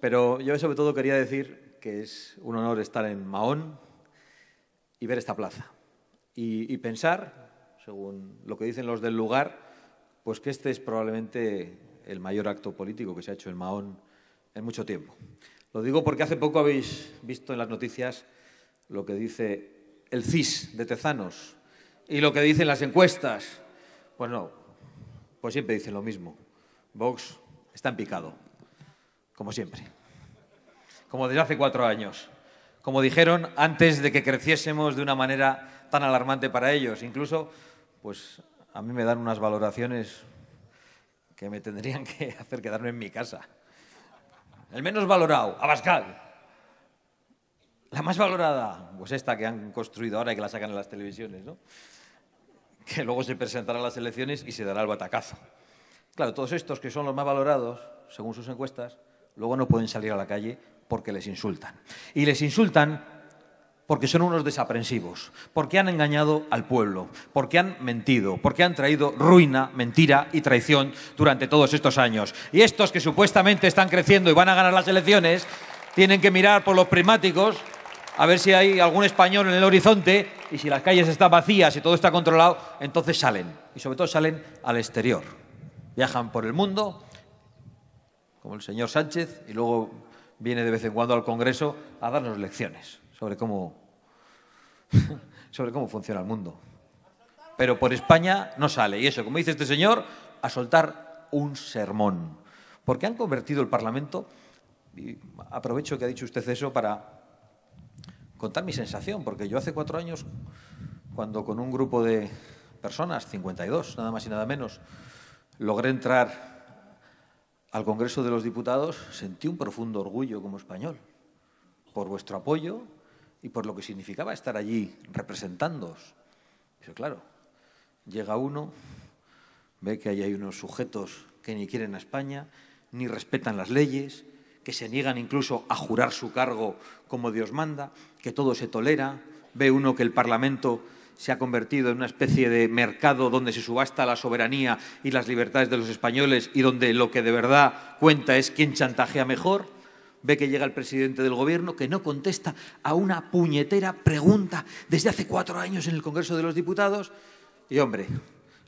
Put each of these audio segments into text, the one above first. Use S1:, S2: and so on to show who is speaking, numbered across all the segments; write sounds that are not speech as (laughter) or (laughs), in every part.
S1: Pero yo sobre todo quería decir que es un honor estar en Mahón y ver esta plaza. Y, pensar, según lo que dicen los del lugar, pues que este es probablemente el mayor acto político que se ha hecho en Mahón en mucho tiempo. Lo digo porque hace poco habéis visto en las noticias lo que dice el CIS de Tezanos y lo que dicen las encuestas. Pues no, pues siempre dicen lo mismo. Vox está en picado como siempre, como desde hace cuatro años, como dijeron antes de que creciésemos de una manera tan alarmante para ellos. Incluso, pues a mí me dan unas valoraciones que me tendrían que (laughs) hacer quedarme en mi casa. El menos valorado, Abascal. La más valorada, pues esta que han construido ahora y que la sacan en las televisiones, ¿no? Que luego se presentará a las elecciones y se dará el batacazo. Claro, todos estos que son los más valorados, según sus encuestas, luego no pueden salir a la calle porque les insultan. Y les insultan porque son unos desaprensivos, porque han engañado al pueblo, porque han mentido, porque han traído ruina, mentira y traición durante todos estos años. Y estos que supuestamente están creciendo y van a ganar las elecciones, tienen que mirar por los prismáticos a ver si hay algún español en el horizonte y si las calles están vacías y todo está controlado, entonces salen. Y sobre todo salen al exterior. Viajan por el mundo como el señor Sánchez, y luego viene de vez en cuando al Congreso a darnos lecciones sobre cómo, (laughs) sobre cómo funciona el mundo. Pero por España no sale. Y eso, como dice este señor, a soltar un sermón. Porque han convertido el Parlamento, y aprovecho que ha dicho usted eso para contar mi sensación, porque yo hace cuatro años, cuando con un grupo de personas, 52, nada más y nada menos, logré entrar al Congreso de los Diputados, sentí un profundo orgullo como español por vuestro apoyo y por lo que significaba estar allí representándoos. Eso claro, llega uno, ve que ahí hay unos sujetos que ni quieren a España, ni respetan las leyes, que se niegan incluso a jurar su cargo como Dios manda, que todo se tolera, ve uno que el Parlamento se ha convertido en una especie de mercado donde se subasta la soberanía y las libertades de los españoles y donde lo que de verdad cuenta es quién chantajea mejor. Ve que llega el presidente del gobierno que no contesta a una puñetera pregunta desde hace cuatro años en el Congreso de los Diputados. Y hombre,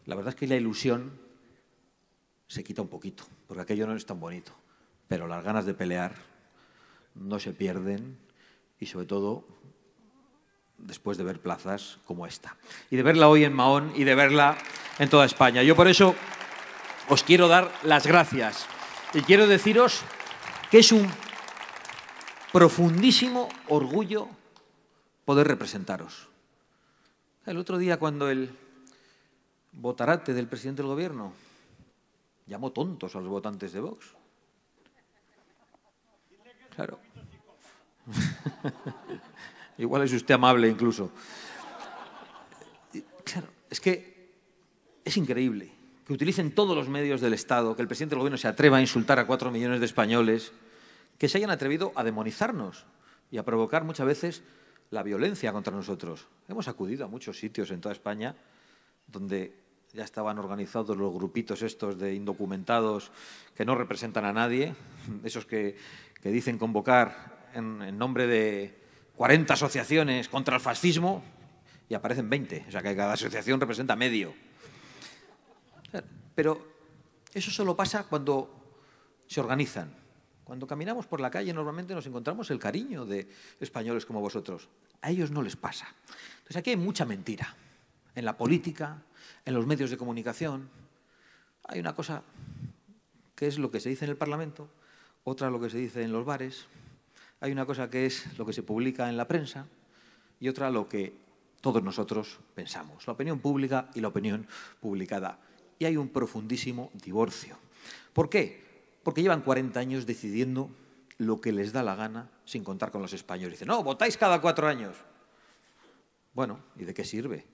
S1: la verdad es que la ilusión se quita un poquito, porque aquello no es tan bonito. Pero las ganas de pelear no se pierden y sobre todo después de ver plazas como esta. Y de verla hoy en Mahón y de verla en toda España. Yo por eso os quiero dar las gracias. Y quiero deciros que es un profundísimo orgullo poder representaros. El otro día cuando el votarate del presidente del gobierno llamó tontos a los votantes de Vox. Claro. (laughs) Igual es usted amable incluso. Claro, es que es increíble que utilicen todos los medios del Estado, que el presidente del gobierno se atreva a insultar a cuatro millones de españoles, que se hayan atrevido a demonizarnos y a provocar muchas veces la violencia contra nosotros. Hemos acudido a muchos sitios en toda España donde ya estaban organizados los grupitos estos de indocumentados que no representan a nadie, (laughs) esos que, dicen convocar en nombre de, 40 asociaciones contra el fascismo y aparecen 20. O sea que cada asociación representa medio. Pero eso solo pasa cuando se organizan. Cuando caminamos por la calle normalmente nos encontramos el cariño de españoles como vosotros. A ellos no les pasa. Entonces aquí hay mucha mentira. En la política, en los medios de comunicación. Hay una cosa que es lo que se dice en el Parlamento, otra lo que se dice en los bares, hay una cosa que es lo que se publica en la prensa y otra lo que todos nosotros pensamos, la opinión pública y la opinión publicada. Y hay un profundísimo divorcio. ¿Por qué? Porque llevan 40 años decidiendo lo que les da la gana sin contar con los españoles. Dicen, no, votáis cada cuatro años. Bueno, ¿y de qué sirve?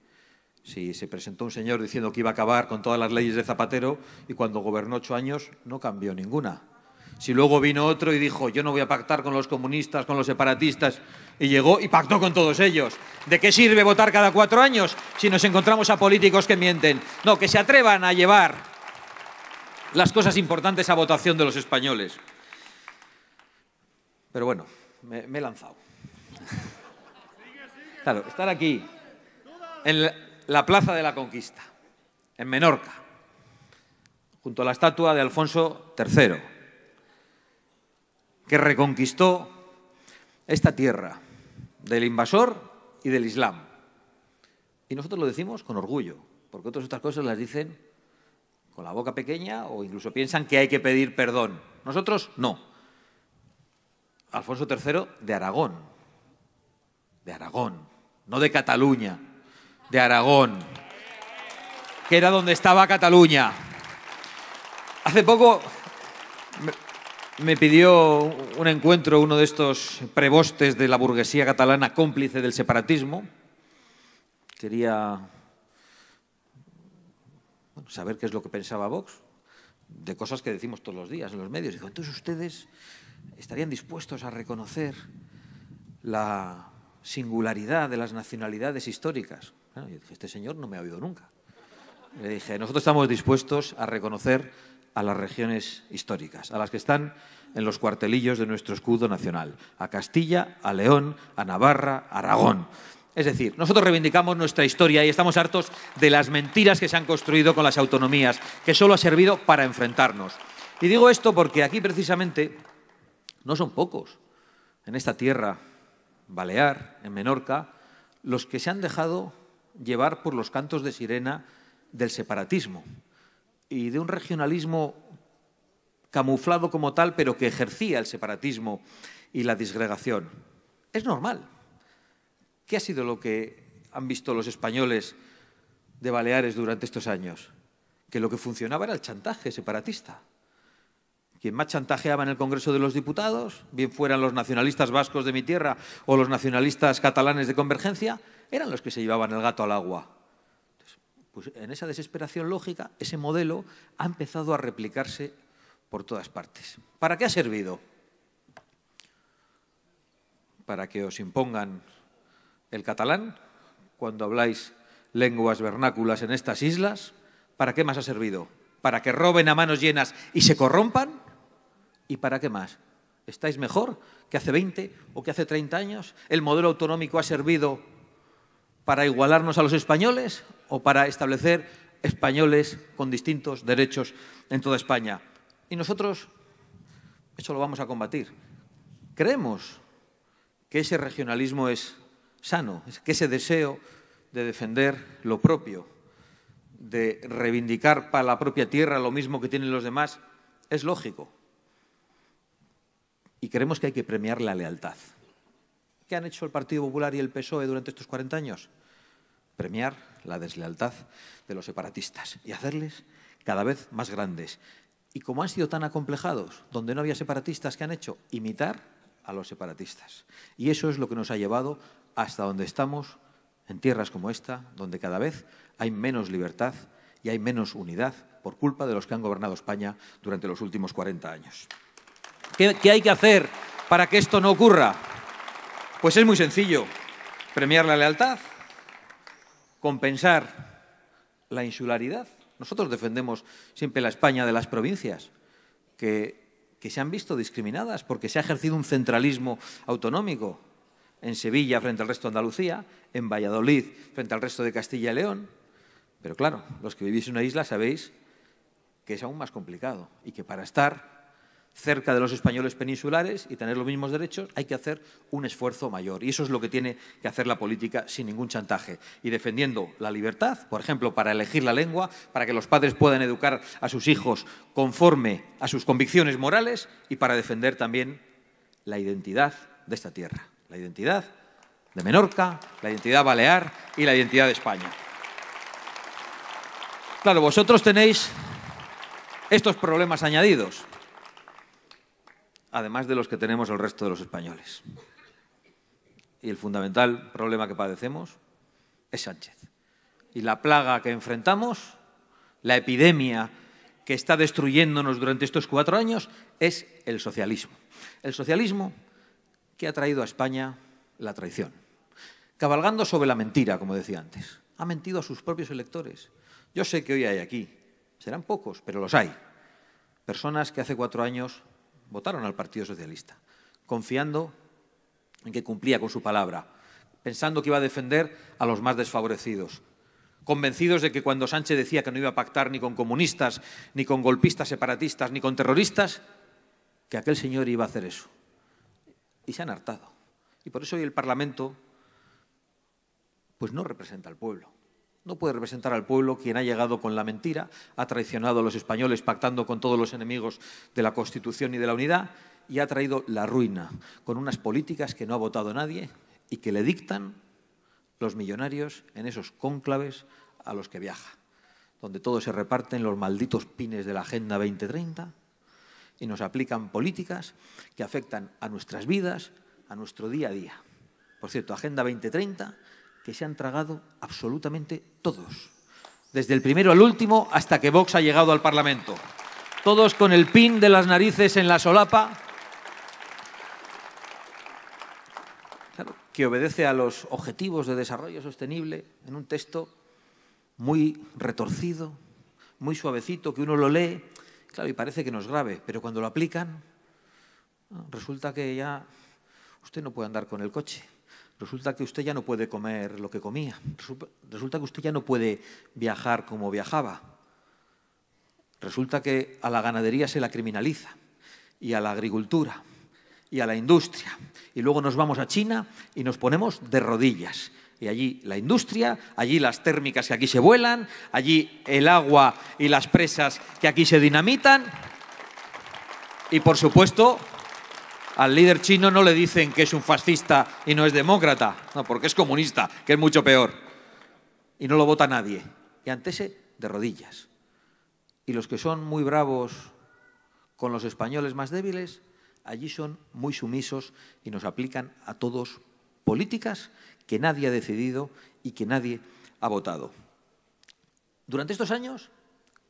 S1: Si se presentó un señor diciendo que iba a acabar con todas las leyes de Zapatero y cuando gobernó ocho años no cambió ninguna. Si luego vino otro y dijo, yo no voy a pactar con los comunistas, con los separatistas, y llegó y pactó con todos ellos. ¿De qué sirve votar cada cuatro años si nos encontramos a políticos que mienten? No, que se atrevan a llevar las cosas importantes a votación de los españoles. Pero bueno, me, he lanzado. Claro, estar aquí, en la Plaza de la Conquista, en Menorca, junto a la estatua de Alfonso III que reconquistó esta tierra del invasor y del Islam. Y nosotros lo decimos con orgullo, porque otras cosas las dicen con la boca pequeña o incluso piensan que hay que pedir perdón. Nosotros no. Alfonso III de Aragón, de Aragón, no de Cataluña, de Aragón, que era donde estaba Cataluña. Hace poco me pidió un encuentro uno de estos prebostes de la burguesía catalana cómplice del separatismo. Quería saber qué es lo que pensaba Vox de cosas que decimos todos los días en los medios. Dijo, entonces ustedes estarían dispuestos a reconocer la singularidad de las nacionalidades históricas. yo dije, este señor no me ha oído nunca. Le dije, nosotros estamos dispuestos a reconocer a las regiones históricas, a las que están en los cuartelillos de nuestro escudo nacional, a Castilla, a León, a Navarra, a Aragón. Es decir, nosotros reivindicamos nuestra historia y estamos hartos de las mentiras que se han construido con las autonomías, que solo ha servido para enfrentarnos. Y digo esto porque aquí precisamente no son pocos, en esta tierra, Balear, en Menorca, los que se han dejado llevar por los cantos de sirena del separatismo y de un regionalismo camuflado como tal, pero que ejercía el separatismo y la disgregación. Es normal. ¿Qué ha sido lo que han visto los españoles de Baleares durante estos años? Que lo que funcionaba era el chantaje separatista. Quien más chantajeaba en el Congreso de los Diputados, bien fueran los nacionalistas vascos de mi tierra o los nacionalistas catalanes de Convergencia, eran los que se llevaban el gato al agua. Pues en esa desesperación lógica, ese modelo ha empezado a replicarse por todas partes. ¿Para qué ha servido? Para que os impongan el catalán cuando habláis lenguas vernáculas en estas islas. ¿Para qué más ha servido? ¿Para que roben a manos llenas y se corrompan? ¿Y para qué más? ¿Estáis mejor que hace 20 o que hace 30 años? ¿El modelo autonómico ha servido para igualarnos a los españoles o para establecer españoles con distintos derechos en toda España. Y nosotros eso lo vamos a combatir. Creemos que ese regionalismo es sano, que ese deseo de defender lo propio, de reivindicar para la propia tierra lo mismo que tienen los demás, es lógico. Y creemos que hay que premiar la lealtad. ¿Qué han hecho el Partido Popular y el PSOE durante estos 40 años? Premiar la deslealtad de los separatistas y hacerles cada vez más grandes. Y como han sido tan acomplejados, donde no había separatistas, ¿qué han hecho? Imitar a los separatistas. Y eso es lo que nos ha llevado hasta donde estamos, en tierras como esta, donde cada vez hay menos libertad y hay menos unidad por culpa de los que han gobernado España durante los últimos 40 años. ¿Qué, qué hay que hacer para que esto no ocurra? Pues es muy sencillo. Premiar la lealtad, compensar la insularidad. Nosotros defendemos siempre la España de las provincias, que, que se han visto discriminadas porque se ha ejercido un centralismo autonómico en Sevilla frente al resto de Andalucía, en Valladolid frente al resto de Castilla y León. Pero claro, los que vivís en una isla sabéis que es aún más complicado y que para estar cerca de los españoles peninsulares y tener los mismos derechos, hay que hacer un esfuerzo mayor. Y eso es lo que tiene que hacer la política sin ningún chantaje. Y defendiendo la libertad, por ejemplo, para elegir la lengua, para que los padres puedan educar a sus hijos conforme a sus convicciones morales y para defender también la identidad de esta tierra, la identidad de Menorca, la identidad balear y la identidad de España. Claro, vosotros tenéis estos problemas añadidos además de los que tenemos el resto de los españoles. Y el fundamental problema que padecemos es Sánchez. Y la plaga que enfrentamos, la epidemia que está destruyéndonos durante estos cuatro años, es el socialismo. El socialismo que ha traído a España la traición. Cabalgando sobre la mentira, como decía antes. Ha mentido a sus propios electores. Yo sé que hoy hay aquí, serán pocos, pero los hay. Personas que hace cuatro años votaron al Partido Socialista, confiando en que cumplía con su palabra, pensando que iba a defender a los más desfavorecidos, convencidos de que cuando Sánchez decía que no iba a pactar ni con comunistas, ni con golpistas separatistas, ni con terroristas, que aquel señor iba a hacer eso. Y se han hartado. Y por eso hoy el Parlamento pues no representa al pueblo no puede representar al pueblo quien ha llegado con la mentira, ha traicionado a los españoles pactando con todos los enemigos de la Constitución y de la unidad y ha traído la ruina con unas políticas que no ha votado nadie y que le dictan los millonarios en esos cónclaves a los que viaja, donde todos se reparten los malditos pines de la Agenda 2030 y nos aplican políticas que afectan a nuestras vidas, a nuestro día a día. Por cierto, Agenda 2030 que se han tragado absolutamente todos, desde el primero al último hasta que Vox ha llegado al Parlamento. Todos con el pin de las narices en la solapa, que obedece a los objetivos de desarrollo sostenible en un texto muy retorcido, muy suavecito, que uno lo lee, claro, y parece que no es grave, pero cuando lo aplican, resulta que ya usted no puede andar con el coche resulta que usted ya no puede comer lo que comía, resulta que usted ya no puede viajar como viajaba, resulta que a la ganadería se la criminaliza y a la agricultura y a la industria. Y luego nos vamos a China y nos ponemos de rodillas. Y allí la industria, allí las térmicas que aquí se vuelan, allí el agua y las presas que aquí se dinamitan. Y por supuesto, al líder chino no le dicen que es un fascista y no es demócrata, porque es comunista, que es mucho peor. Y no lo vota nadie. Y ante ese, de rodillas. Y los que son muy bravos con los españoles más débiles, allí son muy sumisos y nos aplican a todos políticas que nadie ha decidido y que nadie ha votado. Durante estos años,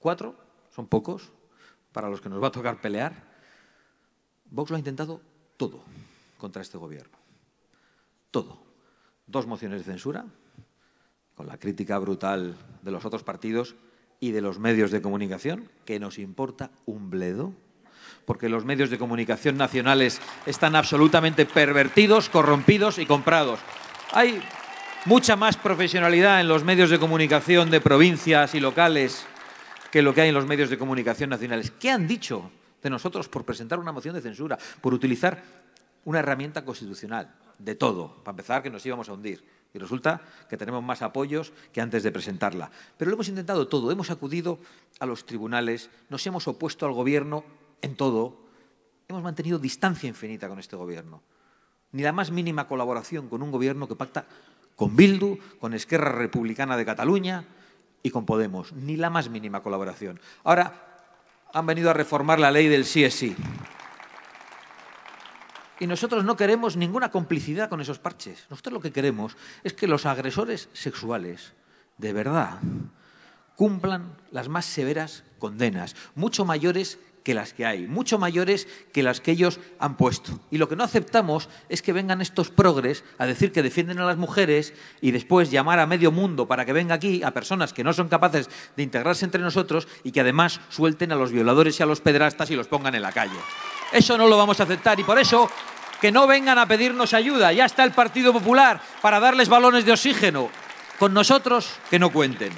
S1: cuatro, son pocos, para los que nos va a tocar pelear, Vox lo ha intentado todo contra este gobierno. Todo. Dos mociones de censura, con la crítica brutal de los otros partidos y de los medios de comunicación, que nos importa un bledo, porque los medios de comunicación nacionales están absolutamente pervertidos, corrompidos y comprados. Hay mucha más profesionalidad en los medios de comunicación de provincias y locales que lo que hay en los medios de comunicación nacionales. ¿Qué han dicho de nosotros por presentar una moción de censura, por utilizar una herramienta constitucional, de todo, para empezar que nos íbamos a hundir. Y resulta que tenemos más apoyos que antes de presentarla. Pero lo hemos intentado todo, hemos acudido a los tribunales, nos hemos opuesto al gobierno en todo, hemos mantenido distancia infinita con este gobierno. Ni la más mínima colaboración con un gobierno que pacta con Bildu, con Esquerra Republicana de Cataluña y con Podemos. Ni la más mínima colaboración. Ahora, han venido a reformar la ley del sí es sí. Y nosotros no queremos ninguna complicidad con esos parches. Nosotros lo que queremos es que los agresores sexuales, de verdad, cumplan las más severas condenas, mucho mayores que las que hay, mucho mayores que las que ellos han puesto. Y lo que no aceptamos es que vengan estos progres a decir que defienden a las mujeres y después llamar a medio mundo para que venga aquí a personas que no son capaces de integrarse entre nosotros y que además suelten a los violadores y a los pedrastas y los pongan en la calle. Eso no lo vamos a aceptar y por eso que no vengan a pedirnos ayuda. Ya está el Partido Popular para darles balones de oxígeno. Con nosotros que no cuenten.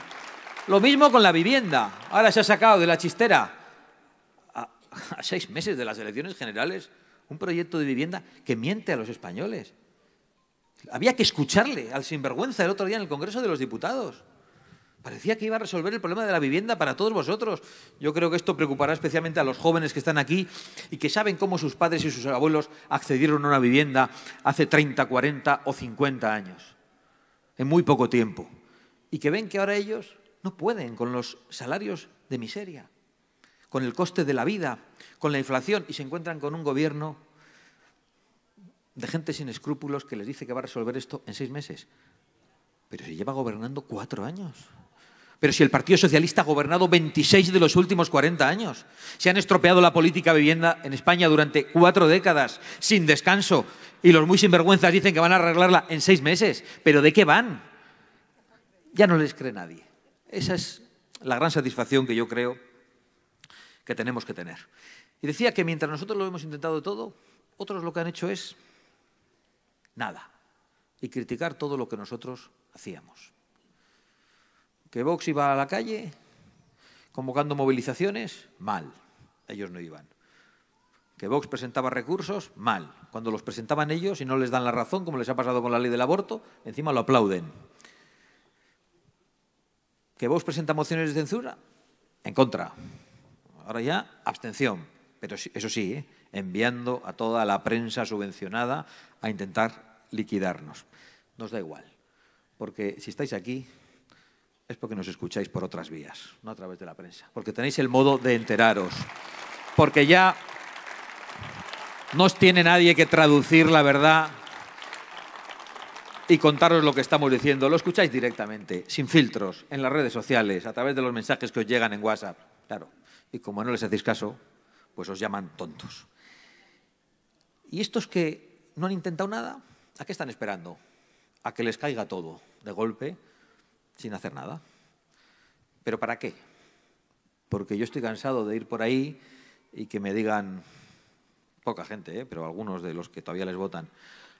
S1: Lo mismo con la vivienda. Ahora se ha sacado de la chistera (laughs) a seis meses de las elecciones generales, un proyecto de vivienda que miente a los españoles. Había que escucharle al sinvergüenza el otro día en el Congreso de los Diputados. Parecía que iba a resolver el problema de la vivienda para todos vosotros. Yo creo que esto preocupará especialmente a los jóvenes que están aquí y que saben cómo sus padres y sus abuelos accedieron a una vivienda hace 30, 40 o 50 años, en muy poco tiempo. Y que ven que ahora ellos no pueden con los salarios de miseria con el coste de la vida, con la inflación, y se encuentran con un gobierno de gente sin escrúpulos que les dice que va a resolver esto en seis meses. Pero se lleva gobernando cuatro años. Pero si el Partido Socialista ha gobernado 26 de los últimos 40 años, se han estropeado la política vivienda en España durante cuatro décadas, sin descanso, y los muy sinvergüenzas dicen que van a arreglarla en seis meses. ¿Pero de qué van? Ya no les cree nadie. Esa es la gran satisfacción que yo creo que tenemos que tener. Y decía que mientras nosotros lo hemos intentado todo, otros lo que han hecho es nada y criticar todo lo que nosotros hacíamos. Que Vox iba a la calle convocando movilizaciones, mal, ellos no iban. Que Vox presentaba recursos, mal. Cuando los presentaban ellos y no les dan la razón, como les ha pasado con la ley del aborto, encima lo aplauden. Que Vox presenta mociones de censura, en contra. Ahora ya, abstención. Pero eso sí, ¿eh? enviando a toda la prensa subvencionada a intentar liquidarnos. Nos da igual. Porque si estáis aquí es porque nos escucháis por otras vías, no a través de la prensa. Porque tenéis el modo de enteraros. Porque ya no os tiene nadie que traducir la verdad y contaros lo que estamos diciendo. Lo escucháis directamente, sin filtros, en las redes sociales, a través de los mensajes que os llegan en WhatsApp. Claro y como no les hacéis caso, pues os llaman tontos. Y estos que no han intentado nada, ¿a qué están esperando? A que les caiga todo de golpe sin hacer nada. ¿Pero para qué? Porque yo estoy cansado de ir por ahí y que me digan, poca gente, ¿eh? pero algunos de los que todavía les votan,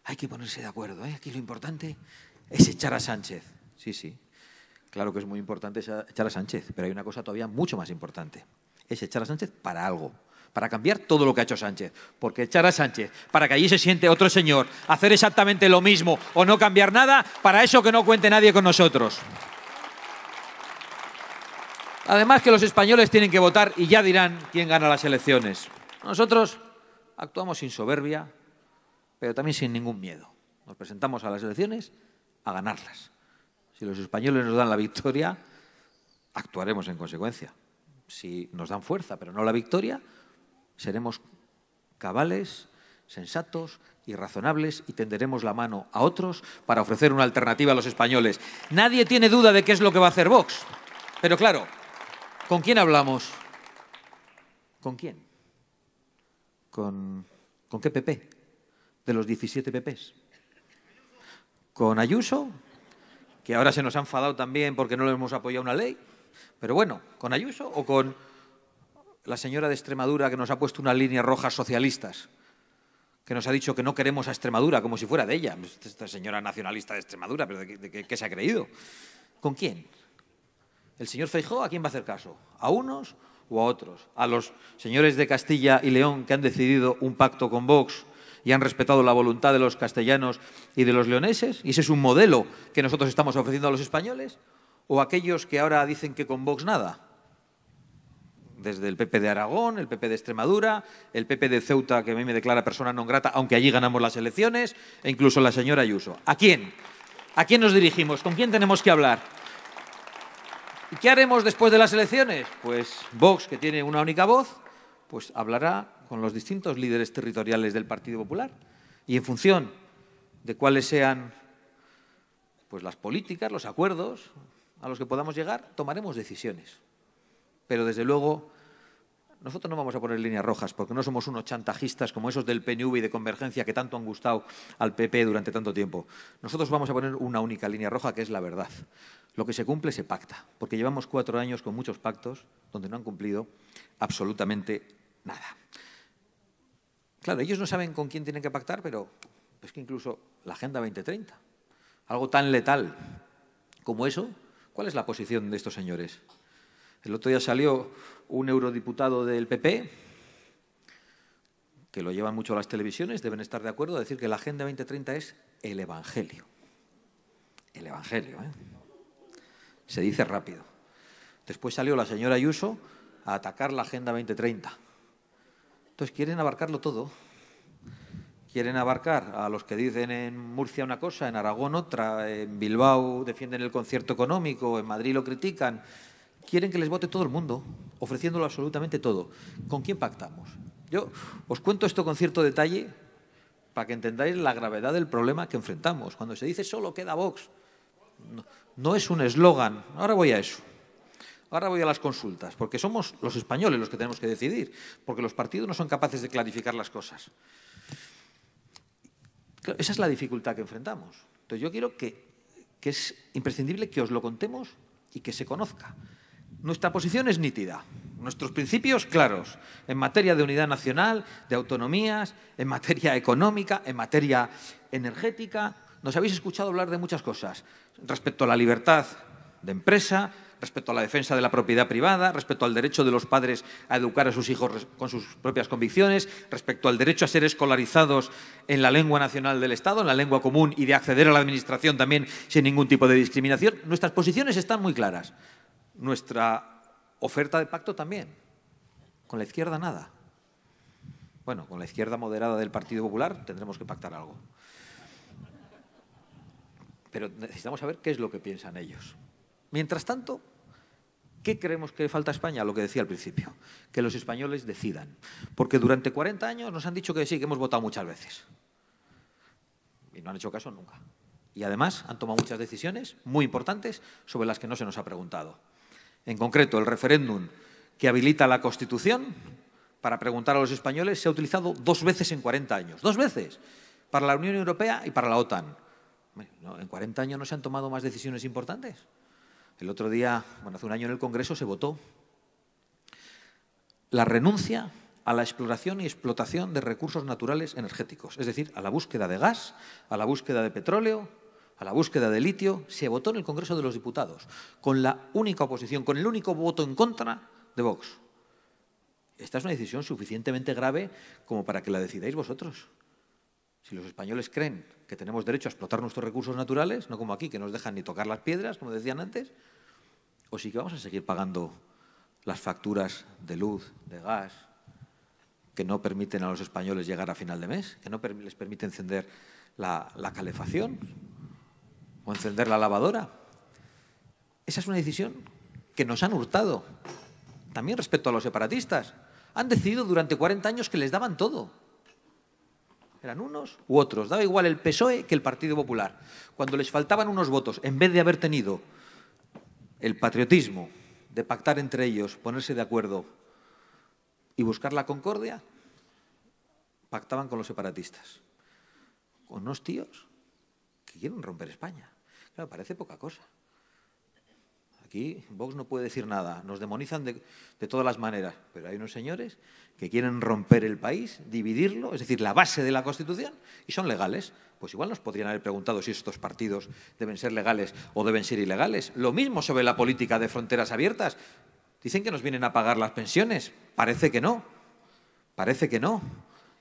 S1: hay que ponerse de acuerdo, ¿eh? aquí lo importante es echar a Sánchez. Sí, sí, claro que es muy importante echar a Sánchez, pero hay una cosa todavía mucho más importante es echar a Sánchez para algo, para cambiar todo lo que ha hecho Sánchez. Porque echar a Sánchez para que allí se siente otro señor, hacer exactamente lo mismo o no cambiar nada, para eso que no cuente nadie con nosotros. Además que los españoles tienen que votar y ya dirán quién gana las elecciones. Nosotros actuamos sin soberbia, pero también sin ningún miedo. Nos presentamos a las elecciones a ganarlas. Si los españoles nos dan la victoria, actuaremos en consecuencia si nos dan fuerza, pero no la victoria, seremos cabales, sensatos y razonables y tenderemos la mano a otros para ofrecer una alternativa a los españoles. Nadie tiene duda de qué es lo que va a hacer Vox. Pero claro, ¿con quién hablamos? ¿Con quién? ¿Con, qué PP? De los 17 PPs. ¿Con Ayuso? Que ahora se nos ha enfadado también porque no le hemos apoyado una ley. Pero bueno, ¿con Ayuso o con la señora de Extremadura que nos ha puesto una línea roja socialistas? que nos ha dicho que no queremos a Extremadura como si fuera de ella. Pues esta señora nacionalista de Extremadura, pero ¿de, qué se ha creído? ¿Con quién? ¿El señor Feijó a quién va a hacer caso? ¿A unos o a otros? ¿A los señores de Castilla y León que han decidido un pacto con Vox y han respetado la voluntad de los castellanos y de los leoneses? ¿Y ese es un modelo que nosotros estamos ofreciendo a los españoles? o aquellos que ahora dicen que con Vox nada? Desde el PP de Aragón, el PP de Extremadura, el PP de Ceuta, que a mí me declara persona non grata, aunque allí ganamos las elecciones, e incluso la señora Ayuso. ¿A quién? ¿A quién nos dirigimos? ¿Con quién tenemos que hablar? ¿Y qué haremos después de las elecciones? Pues Vox, que tiene una única voz, pues hablará con los distintos líderes territoriales del Partido Popular y en función de cuáles sean pues las políticas, los acuerdos, a los que podamos llegar, tomaremos decisiones. Pero desde luego, nosotros no vamos a poner líneas rojas porque no somos unos chantajistas como esos del PNV y de Convergencia que tanto han gustado al PP durante tanto tiempo. Nosotros vamos a poner una única línea roja que es la verdad. Lo que se cumple se pacta, porque llevamos cuatro años con muchos pactos donde no han cumplido absolutamente nada. Claro, ellos no saben con quién tienen que pactar, pero es que incluso la Agenda 2030, algo tan letal como eso, ¿Cuál es la posición de estos señores? El otro día salió un eurodiputado del PP, que lo llevan mucho a las televisiones, deben estar de acuerdo, a decir que la Agenda 2030 es el Evangelio. El Evangelio, ¿eh? Se dice rápido. Después salió la señora Ayuso a atacar la Agenda 2030. Entonces quieren abarcarlo todo quieren abarcar a los que dicen en Murcia una cosa, en Aragón otra, en Bilbao defienden el concierto económico, en Madrid lo critican. Quieren que les vote todo el mundo, ofreciéndolo absolutamente todo. ¿Con quién pactamos? Yo os cuento esto con cierto detalle para que entendáis la gravedad del problema que enfrentamos. Cuando se dice solo queda Vox, no, es un eslogan. Ahora voy a eso. Ahora voy a las consultas, porque somos los españoles los que tenemos que decidir, porque los partidos no son capaces de clarificar las cosas esa es la dificultad que enfrentamos. Entonces yo quiero que, que es imprescindible que os lo contemos y que se conozca. Nuestra posición es nítida, nuestros principios claros en materia de unidad nacional, de autonomías, en materia económica, en materia energética. Nos habéis escuchado hablar de muchas cosas respecto a la libertad de empresa, respecto a la defensa de la propiedad privada, respecto al derecho de los padres a educar a sus hijos con sus propias convicciones, respecto al derecho a ser escolarizados en la lengua nacional del Estado, en la lengua común y de acceder a la administración también sin ningún tipo de discriminación. Nuestras posiciones están muy claras. Nuestra oferta de pacto también. Con la izquierda nada. Bueno, con la izquierda moderada del Partido Popular tendremos que pactar algo. Pero necesitamos saber qué es lo que piensan ellos. Mientras tanto, ¿Qué creemos que falta a España? Lo que decía al principio, que los españoles decidan. Porque durante 40 años nos han dicho que sí, que hemos votado muchas veces. Y no han hecho caso nunca. Y además han tomado muchas decisiones muy importantes sobre las que no se nos ha preguntado. En concreto, el referéndum que habilita la Constitución para preguntar a los españoles se ha utilizado dos veces en 40 años. Dos veces. Para la Unión Europea y para la OTAN. en 40 años no se han tomado más decisiones importantes. El otro día, bueno, hace un año en el Congreso se votó la renuncia a la exploración y explotación de recursos naturales energéticos, es decir, a la búsqueda de gas, a la búsqueda de petróleo, a la búsqueda de litio, se votó en el Congreso de los Diputados, con la única oposición, con el único voto en contra de Vox. Esta es una decisión suficientemente grave como para que la decidáis vosotros. Si los españoles creen que tenemos derecho a explotar nuestros recursos naturales, no como aquí, que nos dejan ni tocar las piedras, como decían antes, o si que vamos a seguir pagando las facturas de luz, de gas, que no permiten a los españoles llegar a final de mes, que no les permite encender la, la calefacción o encender la lavadora. Esa es una decisión que nos han hurtado. También respecto a los separatistas. Han decidido durante 40 años que les daban todo, eran unos u otros. Daba igual el PSOE que el Partido Popular. Cuando les faltaban unos votos, en vez de haber tenido el patriotismo de pactar entre ellos, ponerse de acuerdo y buscar la concordia, pactaban con los separatistas. Con unos tíos que quieren romper España. Claro, parece poca cosa. Aquí Vox no puede decir nada, nos demonizan de, todas las maneras, pero hay unos señores que quieren romper el país, dividirlo, es decir, la base de la Constitución, y son legales. Pues igual nos podrían haber preguntado si estos partidos deben ser legales o deben ser ilegales. Lo mismo sobre la política de fronteras abiertas. Dicen que nos vienen a pagar las pensiones, parece que no, parece que no.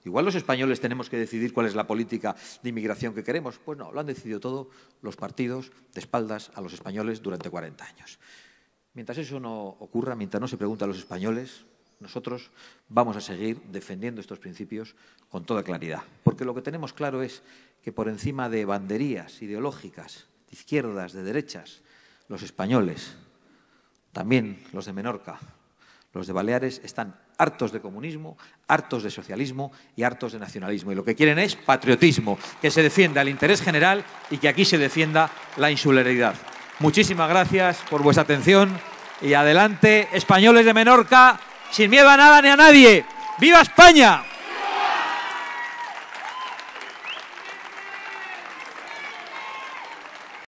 S1: Igual los españoles tenemos que decidir cuál es la política de inmigración que queremos. Pues no, lo han decidido todos los partidos de espaldas a los españoles durante 40 años. Mientras eso no ocurra, mientras no se pregunte a los españoles, nosotros vamos a seguir defendiendo estos principios con toda claridad. Porque lo que tenemos claro es que por encima de banderías ideológicas, de izquierdas, de derechas, los españoles, también los de Menorca, los de Baleares, están hartos de comunismo, hartos de socialismo y hartos de nacionalismo. Y lo que quieren es patriotismo, que se defienda el interés general y que aquí se defienda la insularidad. Muchísimas gracias por vuestra atención y adelante, españoles de Menorca, sin miedo a nada ni a nadie. ¡Viva España!